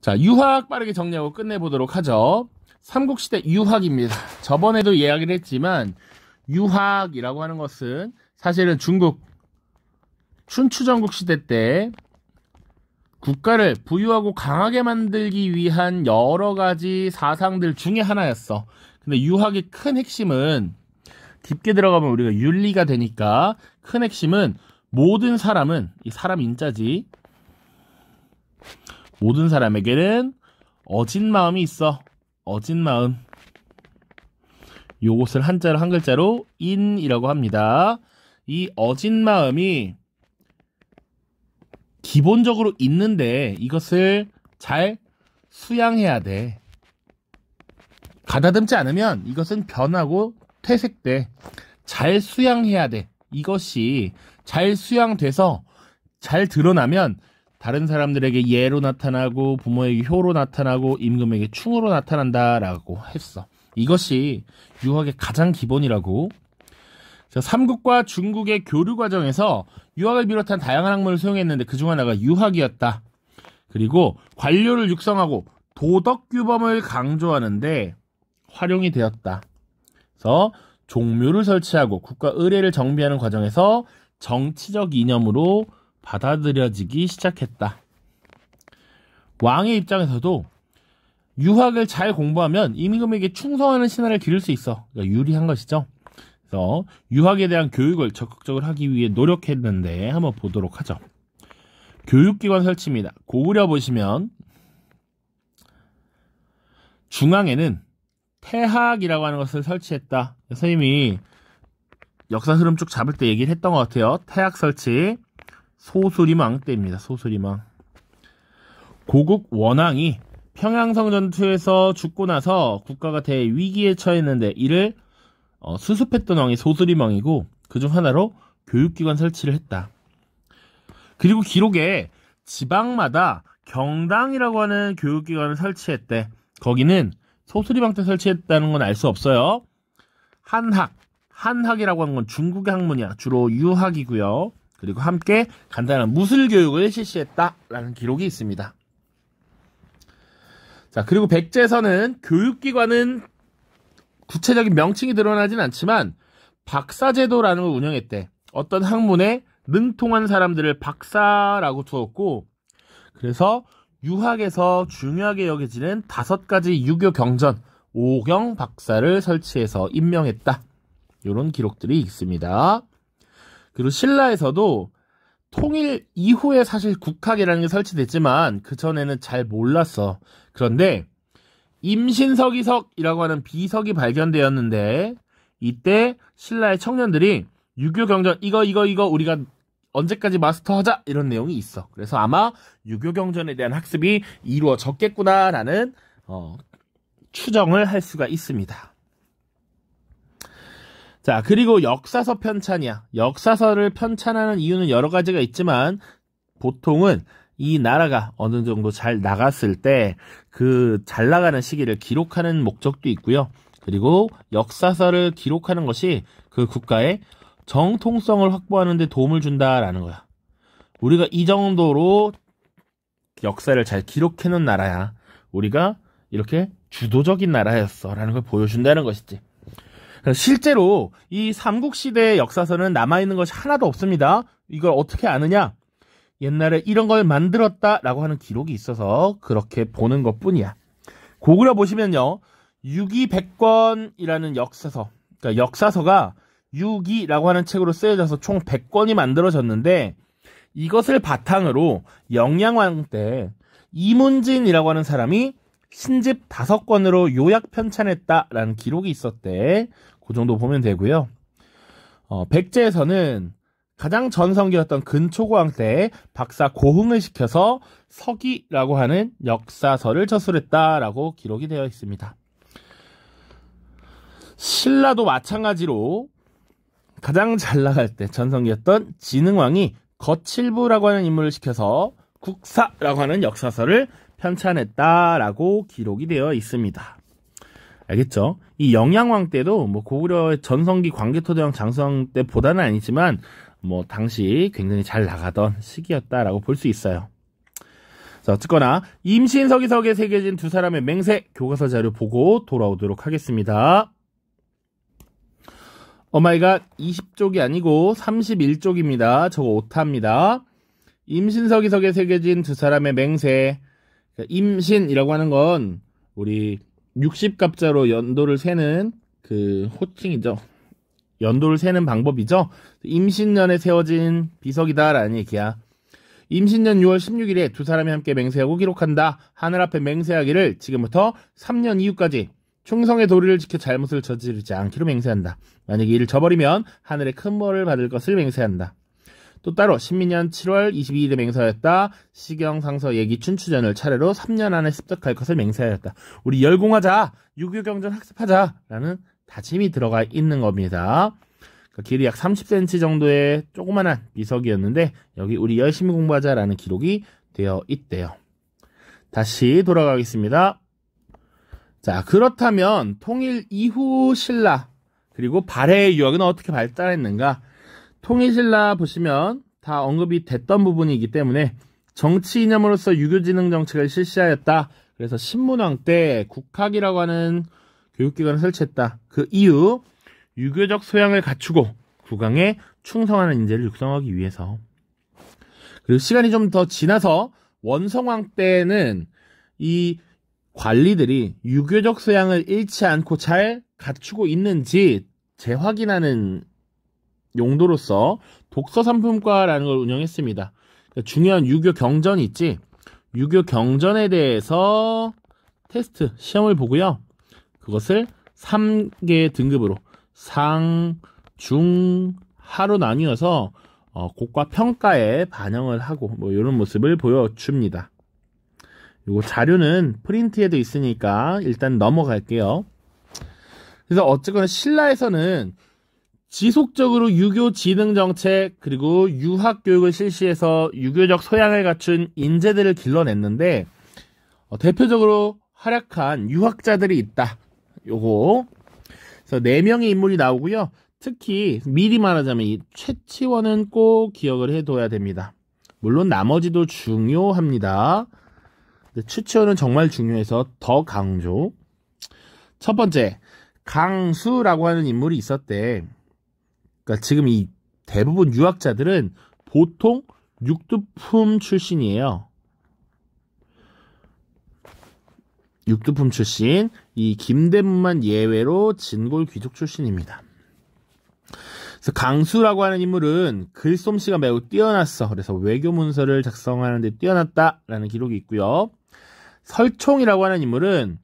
자, 유학 빠르게 정리하고 끝내보도록 하죠. 삼국시대 유학입니다. 저번에도 이야기를 했지만, 유학이라고 하는 것은 사실은 중국 춘추전국 시대 때 국가를 부유하고 강하게 만들기 위한 여러 가지 사상들 중에 하나였어. 근데 유학의 큰 핵심은 깊게 들어가면 우리가 윤리가 되니까 큰 핵심은 모든 사람은 이 사람 인자지 모든 사람에게는 어진 마음이 있어. 어진 마음. 요것을 한자로 한 글자로 인이라고 합니다. 이 어진 마음이 기본적으로 있는데 이것을 잘 수양해야 돼. 가다듬지 않으면 이것은 변하고 퇴색돼. 잘 수양해야 돼. 이것이 잘 수양돼서 잘 드러나면 다른 사람들에게 예로 나타나고 부모에게 효로 나타나고 임금에게 충으로 나타난다라고 했어. 이것이 유학의 가장 기본이라고. 자, 삼국과 중국의 교류 과정에서 유학을 비롯한 다양한 학문을 수용했는데 그 중 하나가 유학이었다. 그리고 관료를 육성하고 도덕 규범을 강조하는데 활용이 되었다. 그래서 종묘를 설치하고 국가 의례를 정비하는 과정에서 정치적 이념으로 받아들여지기 시작했다. 왕의 입장에서도 유학을 잘 공부하면 임금에게 충성하는 신하를 기를 수 있어. 그러니까 유리한 것이죠. 그래서 유학에 대한 교육을 적극적으로 하기 위해 노력했는데 한번 보도록 하죠. 교육기관 설치입니다. 고구려 보시면 중앙에는 태학이라고 하는 것을 설치했다. 선생님이 역사 흐름 쭉 잡을 때 얘기를 했던 것 같아요. 태학 설치. 소수리망 때입니다. 소수리망. 고국 원왕이 평양성 전투에서 죽고 나서 국가가 대위기에 처했는데 이를 어, 수습했던 왕이 소수리망이고 그 중 하나로 교육기관 설치를 했다. 그리고 기록에 지방마다 경당이라고 하는 교육기관을 설치했대. 거기는 소수리방 때 설치했다는 건 알 수 없어요. 한학, 한학이라고 하는 건 중국의 학문이야. 주로 유학이고요. 그리고 함께 간단한 무술 교육을 실시했다라는 기록이 있습니다. 자, 그리고 백제에서는 교육기관은 구체적인 명칭이 드러나진 않지만 박사제도라는 걸 운영했대. 어떤 학문에 능통한 사람들을 박사라고 두었고, 그래서 유학에서 중요하게 여겨지는 다섯 가지 유교 경전, 오경 박사를 설치해서 임명했다. 이런 기록들이 있습니다. 그리고 신라에서도 통일 이후에 사실 국학이라는 게 설치됐지만 그 전에는 잘 몰랐어. 그런데 임신서기석이라고 하는 비석이 발견되었는데 이때 신라의 청년들이 유교 경전 이거 이거 이거 우리가 언제까지 마스터하자 이런 내용이 있어. 그래서 아마 유교 경전에 대한 학습이 이루어졌겠구나라는 어, 추정을 할 수가 있습니다. 자, 그리고 역사서 편찬이야. 역사서를 편찬하는 이유는 여러 가지가 있지만 보통은 이 나라가 어느 정도 잘 나갔을 때 그 잘 나가는 시기를 기록하는 목적도 있고요. 그리고 역사서를 기록하는 것이 그 국가의 정통성을 확보하는 데 도움을 준다라는 거야. 우리가 이 정도로 역사를 잘 기록해 놓은 나라야. 우리가 이렇게 주도적인 나라였어라는 걸 보여준다는 것이지. 실제로 이 삼국시대의 역사서는 남아있는 것이 하나도 없습니다. 이걸 어떻게 아느냐? 옛날에 이런 걸 만들었다라고 하는 기록이 있어서 그렇게 보는 것 뿐이야. 고구려 보시면요. 유기백권이라는 역사서. 그러니까 역사서가 유기라고 하는 책으로 쓰여져서 총 100권이 만들어졌는데 이것을 바탕으로 영양왕 때 이문진이라고 하는 사람이 신집 다섯 권으로 요약 편찬했다라는 기록이 있었대. 그 정도 보면 되고요. 어, 백제에서는 가장 전성기였던 근초고왕 때 박사 고흥을 시켜서 서기라고 하는 역사서를 저술했다라고 기록이 되어 있습니다. 신라도 마찬가지로 가장 잘 나갈 때 전성기였던 진흥왕이 거칠부라고 하는 인물을 시켜서 국사라고 하는 역사서를 편찬했다라고 기록이 되어 있습니다. 알겠죠? 이 영양왕 때도 뭐 고구려의 전성기 광개토대왕 장성 때보다는 아니지만 뭐 당시 굉장히 잘 나가던 시기였다라고 볼 수 있어요. 자, 어쨌거나 임신석이석에 새겨진 두 사람의 맹세 교과서 자료 보고 돌아오도록 하겠습니다. 어마이갓 20쪽이 아니고 31쪽입니다. 저거 오타입니다. 임신석이석에 새겨진 두 사람의 맹세 그러니까 임신이라고 하는 건 우리 60갑자로 연도를 세는 그 호칭이죠. 연도를 세는 방법이죠. 임신년에 세워진 비석이다라는 얘기야. 임신년 6월 16일에 두 사람이 함께 맹세하고 기록한다. 하늘 앞에 맹세하기를 지금부터 3년 이후까지 충성의 도리를 지켜 잘못을 저지르지 않기로 맹세한다. 만약 이를 저버리면 하늘에큰 벌을 받을 것을 맹세한다. 또 따로 신민년 7월 22일에 맹세하였다 시경상서 예기춘 추전을 차례로 3년 안에 습득할 것을 맹세하였다 우리 열공하자! 유교경전 학습하자! 라는 다짐이 들어가 있는 겁니다. 그러니까 길이 약 30cm 정도의 조그만한 미석이었는데 여기 우리 열심히 공부하자라는 기록이 되어 있대요. 다시 돌아가겠습니다. 자, 그렇다면 통일 이후 신라 그리고 발해의 유학은 어떻게 발달했는가? 통일신라 보시면 다 언급이 됐던 부분이기 때문에 정치 이념으로서 유교지능 정책을 실시하였다. 그래서 신문왕 때 국학이라고 하는 교육기관을 설치했다. 그 이후 유교적 소양을 갖추고 국왕에 충성하는 인재를 육성하기 위해서. 그리고 시간이 좀 더 지나서 원성왕 때는 이 관리들이 유교적 소양을 잃지 않고 잘 갖추고 있는지 재확인하는 용도로서 독서 상품과라는 걸 운영했습니다. 그러니까 중요한 유교 경전이 있지. 유교 경전에 대해서 테스트 시험을 보고요. 그것을 3개 등급으로 상, 중, 하로 나뉘어서 어, 곡과 평가에 반영을 하고 뭐 이런 모습을 보여줍니다. 이거 자료는 프린트에도 있으니까 일단 넘어갈게요. 그래서 어쨌거나 신라에서는 지속적으로 유교 지능 정책 그리고 유학 교육을 실시해서 유교적 소양을 갖춘 인재들을 길러냈는데 어, 대표적으로 활약한 유학자들이 있다. 요거 그래서 네 명의 인물이 나오고요. 특히 미리 말하자면 이 최치원은 꼭 기억을 해둬야 됩니다. 물론 나머지도 중요합니다. 근데 최치원은 정말 중요해서 더 강조. 첫 번째 강수라고 하는 인물이 있었대. 그러니까 지금 이 대부분 유학자들은 보통 육두품 출신이에요. 육두품 출신, 이 김대문만 예외로 진골 귀족 출신입니다. 그래서 강수라고 하는 인물은 글솜씨가 매우 뛰어났어. 그래서 외교 문서를 작성하는데 뛰어났다라는 기록이 있고요. 설총이라고 하는 인물은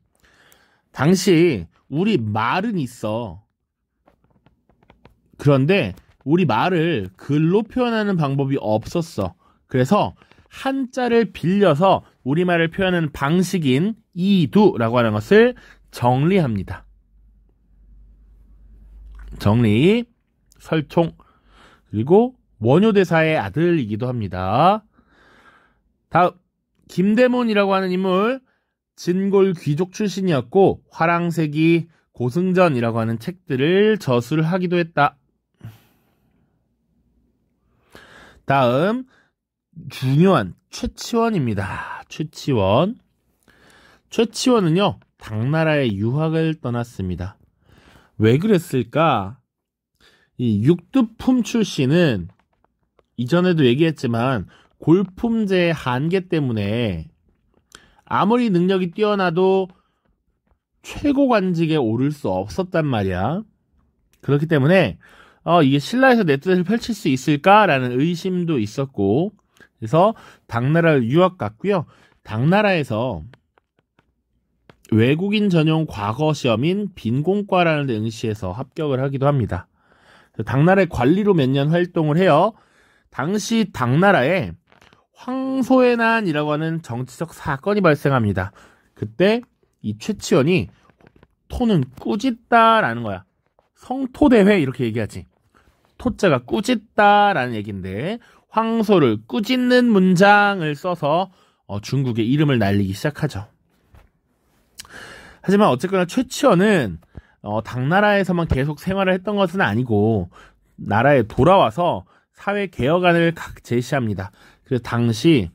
당시 우리 말은 있어. 그런데 우리 말을 글로 표현하는 방법이 없었어. 그래서 한자를 빌려서 우리말을 표현하는 방식인 이두라고 하는 것을 정리합니다. 정리, 설총, 그리고 원효대사의 아들이기도 합니다. 다음, 김대문이라고 하는 인물, 진골 귀족 출신이었고, 화랑세기, 고승전이라고 하는 책들을 저술하기도 했다. 다음 중요한 최치원입니다. 최치원. 최치원은요, 당나라에 유학을 떠났습니다. 왜 그랬을까? 이 육두품 출신은 이전에도 얘기했지만 골품제의 한계 때문에 아무리 능력이 뛰어나도 최고 관직에 오를 수 없었단 말이야. 그렇기 때문에 어, 이게 신라에서 내 뜻을 펼칠 수 있을까라는 의심도 있었고, 그래서 당나라 유학 갔고요. 당나라에서 외국인 전용 과거 시험인 빈공과라는 데 응시해서 합격을 하기도 합니다. 당나라의 관리로 몇 년 활동을 해요. 당시 당나라에 황소의난이라고 하는 정치적 사건이 발생합니다. 그때 이 최치원이 토는 꾸짖다라는 거야. 성토대회 이렇게 얘기하지. 토자가 꾸짖다라는 얘기인데 황소를 꾸짖는 문장을 써서 어, 중국의 이름을 날리기 시작하죠. 하지만 어쨌거나 최치원은 어, 당나라에서만 계속 생활을 했던 것은 아니고 나라에 돌아와서 사회 개혁안을 각 제시합니다. 그래서 당시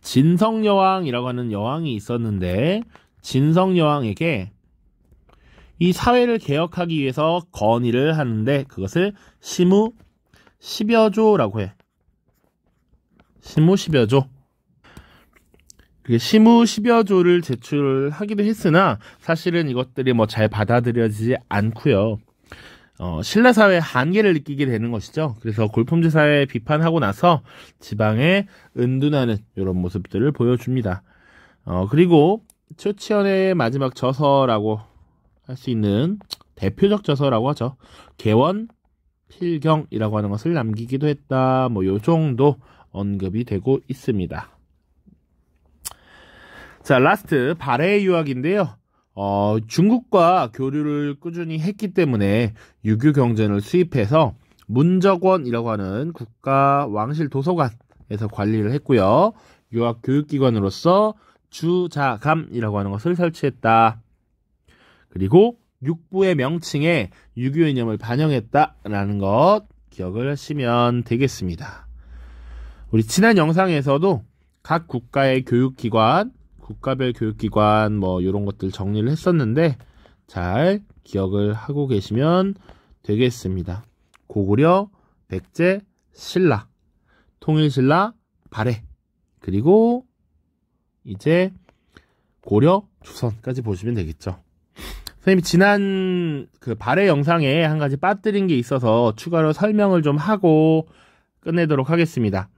진성여왕이라고 하는 여왕이 있었는데 진성여왕에게 이 사회를 개혁하기 위해서 건의를 하는데 그것을 심우 십여 조라고 해. 심우 십여 조. 그게 시무 1여 조를 제출하기도 했으나 사실은 이것들이 뭐 잘 받아들여지지 않고요. 어, 신라 사회의 한계를 느끼게 되는 것이죠. 그래서 골품제 사회 비판하고 나서 지방에 은둔하는 이런 모습들을 보여줍니다. 어, 그리고 최치현의 마지막 저서라고 할수 있는 대표적 저서라고 하죠. 개원 필경이라고 하는 것을 남기기도 했다. 뭐요 정도 언급이 되고 있습니다. 자, 라스트 발해 의 유학인데요. 어, 중국과 교류를 꾸준히 했기 때문에 유교 경전을 수입해서 문적원이라고 하는 국가 왕실 도서관에서 관리를 했고요. 유학 교육기관으로서 주자감이라고 하는 것을 설치했다. 그리고 육부의 명칭에 유교 이념을 반영했다라는 것 기억을 하시면 되겠습니다. 우리 지난 영상에서도 각 국가의 교육기관, 국가별 교육기관 뭐 이런 것들 정리를 했었는데 잘 기억을 하고 계시면 되겠습니다. 고구려, 백제, 신라, 통일신라, 발해 그리고 이제 고려, 조선까지 보시면 되겠죠. 선생님이 지난 그발해 영상에 한 가지 빠뜨린 게 있어서 추가로 설명을 좀 하고 끝내도록 하겠습니다.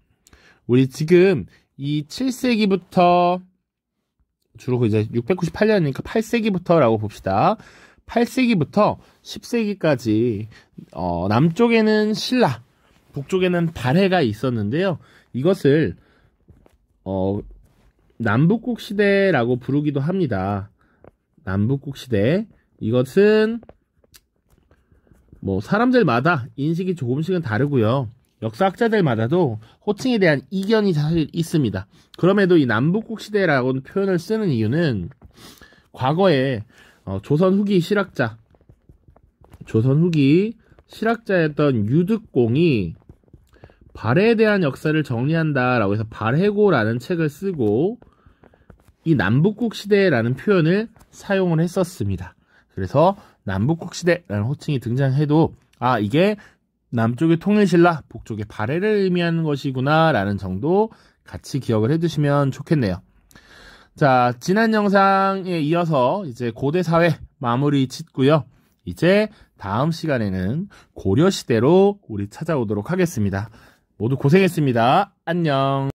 우리 지금 이 7세기부터 주로 이제 698년이니까 8세기부터라고 봅시다. 8세기부터 10세기까지 어, 남쪽에는 신라, 북쪽에는 발해가 있었는데요. 이것을 어, 남북국 시대라고 부르기도 합니다. 남북국 시대. 이것은 뭐 사람들마다 인식이 조금씩은 다르고요. 역사학자들마다도 호칭에 대한 이견이 사실 있습니다. 그럼에도 이 남북국 시대라고 는 표현을 쓰는 이유는 과거에 어, 조선 후기 실학자, 조선 후기 실학자였던 유득공이 발해에 대한 역사를 정리한다라고 해서 발해고라는 책을 쓰고 이 남북국 시대라는 표현을 사용을 했었습니다. 그래서 남북국 시대라는 호칭이 등장해도 아 이게 남쪽의 통일신라, 북쪽의 발해를 의미하는 것이구나라는 정도 같이 기억을 해두시면 좋겠네요. 자, 지난 영상에 이어서 이제 고대 사회 마무리 짓고요. 이제 다음 시간에는 고려 시대로 우리 찾아오도록 하겠습니다. 모두 고생했습니다. 안녕.